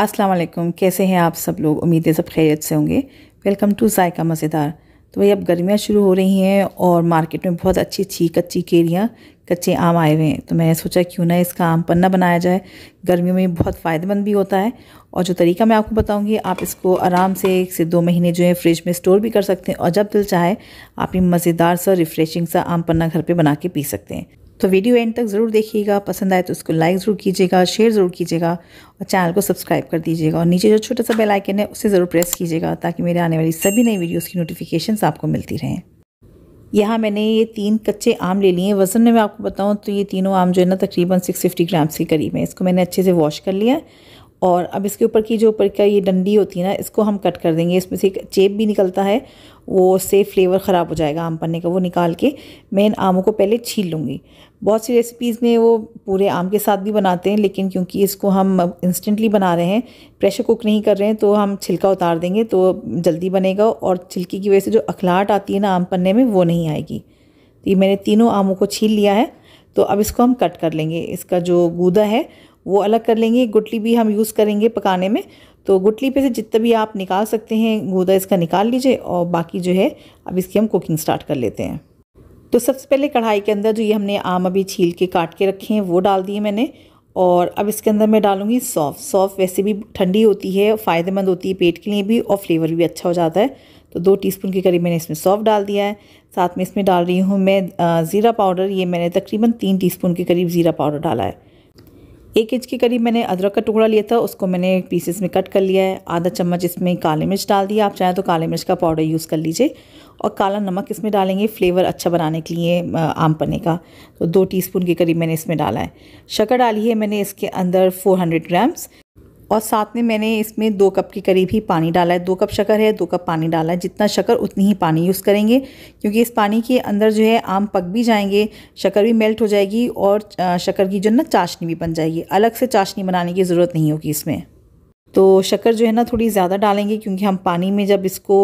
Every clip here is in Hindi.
अस्सलाम वालेकुम कैसे हैं आप सब लोग उम्मीद है सब खैरियत से होंगे वेलकम टू जायका मज़ेदार तो भाई अब गर्मियाँ शुरू हो रही हैं और मार्केट में बहुत अच्छी अच्छी कच्ची केरियाँ कच्चे आम आए हुए हैं तो मैंने सोचा क्यों ना इसका आम पन्ना बनाया जाए गर्मियों में बहुत फ़ायदेमंद भी होता है और जो तरीका मैं आपको बताऊंगी आप इसको आराम से एक से दो महीने जो है फ्रिज में स्टोर भी कर सकते हैं और जब दिल चाहे आप ये मज़ेदार सा रिफ़्रेशिंग सा आम पन्ना घर पे बना के पी सकते हैं तो वीडियो एंड तक ज़रूर देखिएगा पसंद आए तो उसको लाइक ज़रूर कीजिएगा शेयर ज़रूर कीजिएगा और चैनल को सब्सक्राइब कर दीजिएगा और नीचे जो छोटा सा बेल आइकन है उसे ज़रूर प्रेस कीजिएगा ताकि मेरे आने वाली सभी नई वीडियोस की नोटिफिकेशन आपको मिलती रहें यहाँ मैंने ये तीन कच्चे आम ले लिए हैं वज़न में मैं आपको बताऊँ तो ये तीनों आम जो है ना तकरीबन सिक्स फिफ्टी ग्राम्स के करीब है इसको मैंने अच्छे से वॉश कर लिया और अब इसके ऊपर की जो ऊपर का ये डंडी होती है ना इसको हम कट कर देंगे इसमें से एक चेप भी निकलता है वो से फ्लेवर ख़राब हो जाएगा आम पन्ने का वो निकाल के मैं इन आमों को पहले छील लूँगी बहुत सी रेसिपीज़ में वो पूरे आम के साथ भी बनाते हैं लेकिन क्योंकि इसको हम इंस्टेंटली बना रहे हैं प्रेशर कुक नहीं कर रहे हैं तो हम छिलका उतार देंगे तो जल्दी बनेगा और छिलके की वजह से जो अखलाट आती है ना आम पन्ने में वो नहीं आएगी तो ये मैंने तीनों आमों को छील लिया है तो अब इसको हम कट कर लेंगे इसका जो गूदा है वो अलग कर लेंगे गुटली भी हम यूज़ करेंगे पकाने में तो गुटली पे से जितना भी आप निकाल सकते हैं गोदा इसका निकाल लीजिए और बाकी जो है अब इसकी हम कुकिंग स्टार्ट कर लेते हैं तो सबसे पहले कढ़ाई के अंदर जो ये हमने आम अभी छील के काट के रखे हैं वो डाल दिए मैंने और अब इसके अंदर मैं डालूंगी सौफ सौफ वैसे भी ठंडी होती है फ़ायदेमंद होती है पेट के लिए भी और फ्लेवर भी अच्छा हो जाता है तो दो टीस्पून के करीब मैंने इसमें सौफ डाल दिया है साथ में इसमें डाल रही हूँ मैं ज़ीरा पाउडर ये मैंने तकरीबन तीन टीस्पून के करीब ज़ीरा पाउडर डाला है एक इंच के करीब मैंने अदरक का टुकड़ा लिया था उसको मैंने पीसेस में कट कर लिया है आधा चम्मच इसमें काली मिर्च डाल दिया आप चाहें तो काले मिर्च का पाउडर यूज़ कर लीजिए और काला नमक इसमें डालेंगे फ्लेवर अच्छा बनाने के लिए आम पने का तो दो टीस्पून के करीब मैंने इसमें डाला है शक्कर डाली है मैंने इसके अंदर 400 ग्राम्स और साथ में मैंने इसमें दो कप के करीब ही पानी डाला है दो कप शक्कर है दो कप पानी डाला है जितना शक्कर उतनी ही पानी यूज़ करेंगे क्योंकि इस पानी के अंदर जो है आम पक भी जाएंगे शक्कर भी मेल्ट हो जाएगी और शक्कर की जो ना चाशनी भी बन जाएगी अलग से चाशनी बनाने की ज़रूरत नहीं होगी इसमें तो शक्कर जो है ना थोड़ी ज़्यादा डालेंगे क्योंकि हम पानी में जब इसको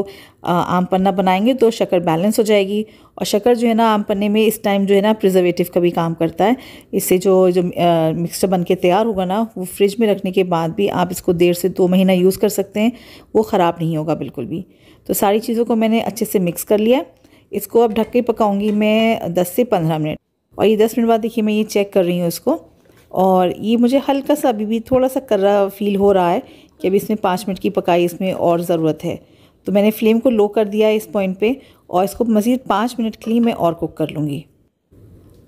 आम पन्ना बनाएंगे तो शक्कर बैलेंस हो जाएगी और शक्कर जो है ना आम पन्ने में इस टाइम जो है ना प्रिजर्वेटिव का भी काम करता है इससे जो जो मिक्सचर बन के तैयार होगा ना वो फ्रिज में रखने के बाद भी आप इसको देर से दो महीना यूज़ कर सकते हैं वो ख़राब नहीं होगा बिल्कुल भी तो सारी चीज़ों को मैंने अच्छे से मिक्स कर लिया इसको अब ढक के पकाऊँगी मैं दस से पंद्रह मिनट और ये दस मिनट बाद देखिए मैं ये चेक कर रही हूँ इसको और ये मुझे हल्का सा अभी भी थोड़ा सा कर्रा फील हो रहा है कि अभी इसमें पाँच मिनट की पकाई इसमें और ज़रूरत है तो मैंने फ्लेम को लो कर दिया इस पॉइंट पे और इसको मज़ीद पाँच मिनट के लिए मैं और कुक कर लूँगी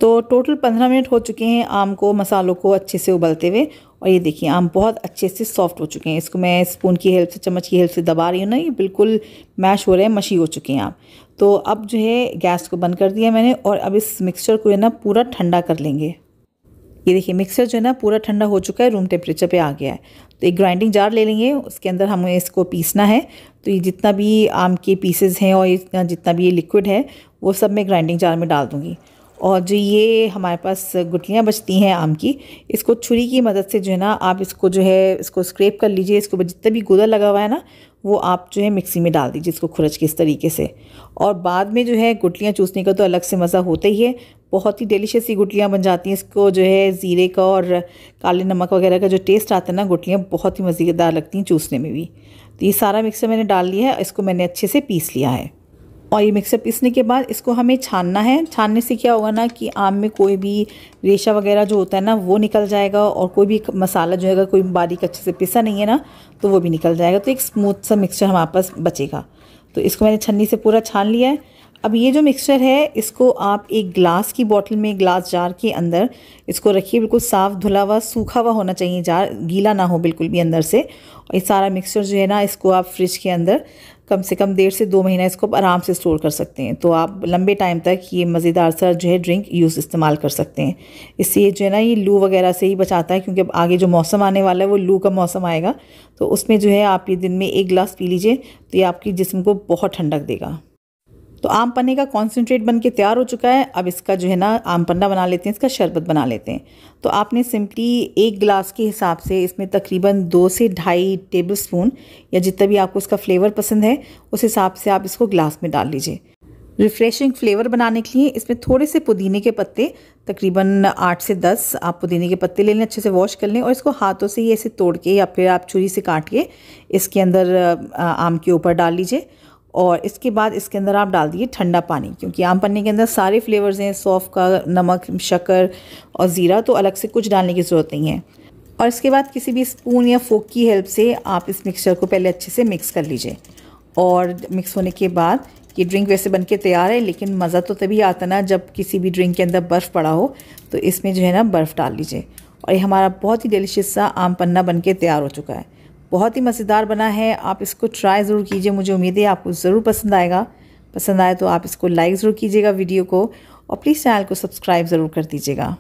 तो टोटल पंद्रह मिनट हो चुके हैं आम को मसालों को अच्छे से उबलते हुए और ये देखिए आम बहुत अच्छे से सॉफ्ट हो चुके हैं इसको मैं स्पून की हेल्प से चम्मच की हेल्प से दबा रही हूँ ना ये बिल्कुल मैश हो रहे हैं मशी हो चुके हैं आम तो अब जो है गैस को बंद कर दिया मैंने और अब इस मिक्सचर को है ना पूरा ठंडा कर लेंगे ये देखिए मिक्सर जो है ना पूरा ठंडा हो चुका है रूम टेम्परेचर पे आ गया है तो एक ग्राइंडिंग जार ले लेंगे उसके अंदर हमें इसको पीसना है तो ये जितना भी आम के पीसेज हैं और जितना भी ये लिक्विड है वो सब मैं ग्राइंडिंग जार में डाल दूँगी और जो ये हमारे पास गुटलियाँ बचती हैं आम की इसको छुरी की मदद से जो है ना आप इसको जो है इसको स्क्रेप कर लीजिए इसको जितना भी गोदा लगा हुआ है ना वो आप जो है मिक्सी में डाल दीजिए इसको खुरच के इस तरीके से और बाद में जो है गुटलियाँ चूसने का तो अलग से मज़ा होता ही है बहुत ही डिलीशियस सी गुटलियाँ बन जाती हैं इसको जो है ज़ीरे का और काले नमक वगैरह का जो टेस्ट आता है ना गुटलियाँ बहुत ही मज़ेदार लगती हैं चूसने में भी तो ये सारा मिक्सर मैंने डाल लिया है इसको मैंने अच्छे से पीस लिया है और ये मिक्सर पीसने के बाद इसको हमें छानना है छानने से क्या होगा ना कि आम में कोई भी रेशा वगैरह जो होता है ना वो निकल जाएगा और कोई भी मसाला जो है अगर कोई बारीक अच्छे से पिसा नहीं है ना तो वो भी निकल जाएगा तो एक स्मूथ सा मिक्सचर हमारे पास बचेगा तो इसको मैंने छन्नी से पूरा छान लिया है अब ये जो मिक्सचर है इसको आप एक ग्लास की बॉटल में ग्लास जार के अंदर इसको रखिए बिल्कुल साफ़ धुला हुआ सूखा हुआ होना चाहिए जार गीला ना हो बिल्कुल भी अंदर से और ये सारा मिक्सचर जो है ना इसको आप फ्रिज के अंदर कम से कम डेढ़ से दो महीना इसको आराम से स्टोर कर सकते हैं तो आप लंबे टाइम तक ये मज़ेदार सा जो है ड्रिंक यूज़ इस्तेमाल कर सकते हैं इससे जो है ना ये लू वगैरह से ही बचाता है क्योंकि अब आगे जो मौसम आने वाला है वो लू का मौसम आएगा तो उसमें जो है आप ये दिन में एक गिलास पी लीजिए तो ये आपकी जिसम को बहुत ठंडक देगा तो आम पन्ने का कॉन्सेंट्रेट बन के तैयार हो चुका है अब इसका जो है ना आम पन्ना बना लेते हैं इसका शरबत बना लेते हैं तो आपने सिंपली एक गिलास के हिसाब से इसमें तकरीबन दो से ढाई टेबल स्पून या जितना भी आपको इसका फ्लेवर पसंद है उस हिसाब से आप इसको गिलास में डाल लीजिए रिफ़्रेशिंग फ्लेवर बनाने के लिए इसमें थोड़े से पुदीने के पत्ते तकरीबन आठ से दस आप पुदीने के पत्ते ले लें अच्छे से वॉश कर लें और इसको हाथों से ही ऐसे तोड़ के या फिर आप छुरी से काट के इसके अंदर आम के ऊपर डाल लीजिए और इसके बाद इसके अंदर आप डाल दिए ठंडा पानी क्योंकि आम पन्ने के अंदर सारे फ्लेवर्स हैं सौफ़ का नमक शक्कर और ज़ीरा तो अलग से कुछ डालने की ज़रूरत नहीं है और इसके बाद किसी भी स्पून या फोक की हेल्प से आप इस मिक्सचर को पहले अच्छे से मिक्स कर लीजिए और मिक्स होने के बाद ये ड्रिंक वैसे बन के तैयार है लेकिन मज़ा तो तभी आता ना जब किसी भी ड्रिंक के अंदर बर्फ़ पड़ा हो तो इसमें जो है ना बर्फ़ डाल लीजिए और ये हमारा बहुत ही डिलिशियस सा आम पन्ना बन के तैयार हो चुका है बहुत ही मज़ेदार बना है आप इसको ट्राई ज़रूर कीजिए मुझे उम्मीद है आपको ज़रूर पसंद आएगा पसंद आए तो आप इसको लाइक ज़रूर कीजिएगा वीडियो को और प्लीज़ चैनल को सब्सक्राइब ज़रूर कर दीजिएगा